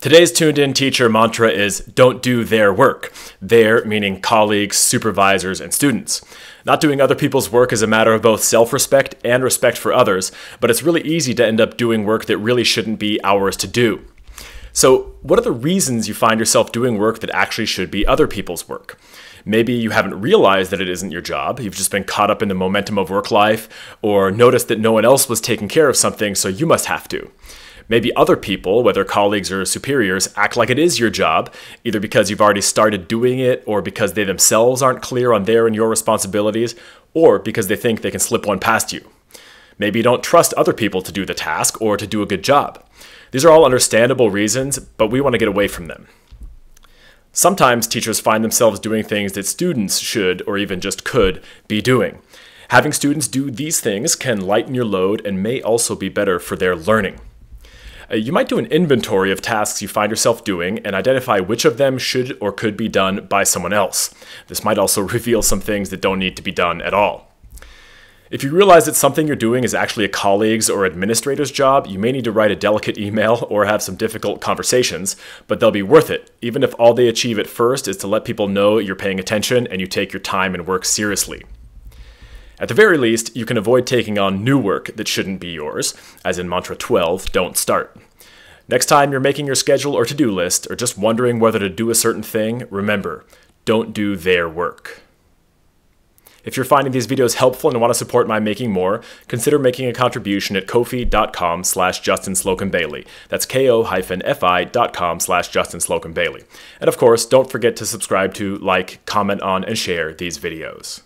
Today's tuned in teacher mantra is don't do their work. Their meaning colleagues, supervisors, and students. Not doing other people's work is a matter of both self respect and respect for others, but it's really easy to end up doing work that really shouldn't be ours to do. So, what are the reasons you find yourself doing work that actually should be other people's work? Maybe you haven't realized that it isn't your job. You've just been caught up in the momentum of work life, or noticed that no one else was taking care of something, so you must have to. Maybe other people, whether colleagues or superiors, act like it is your job, either because you've already started doing it or because they themselves aren't clear on their and your responsibilities, or because they think they can slip one past you. Maybe you don't trust other people to do the task or to do a good job. These are all understandable reasons, but we want to get away from them. Sometimes teachers find themselves doing things that students should, or even just could, be doing. Having students do these things can lighten your load and may also be better for their learning. Uh, you might do an inventory of tasks you find yourself doing and identify which of them should or could be done by someone else. This might also reveal some things that don't need to be done at all. If you realize that something you're doing is actually a colleague's or administrator's job, you may need to write a delicate email or have some difficult conversations, but they'll be worth it, even if all they achieve at first is to let people know you're paying attention and you take your time and work seriously. At the very least, you can avoid taking on new work that shouldn't be yours, as in mantra 12, don't start. Next time you're making your schedule or to do list, or just wondering whether to do a certain thing, remember don't do their work. If you're finding these videos helpful and want to support my making more, consider making a contribution at ko-fi.com slash Justin Slocum Bailey. That's ko-fi.com slash Justin Slocum Bailey. And of course, don't forget to subscribe to, like, comment on, and share these videos.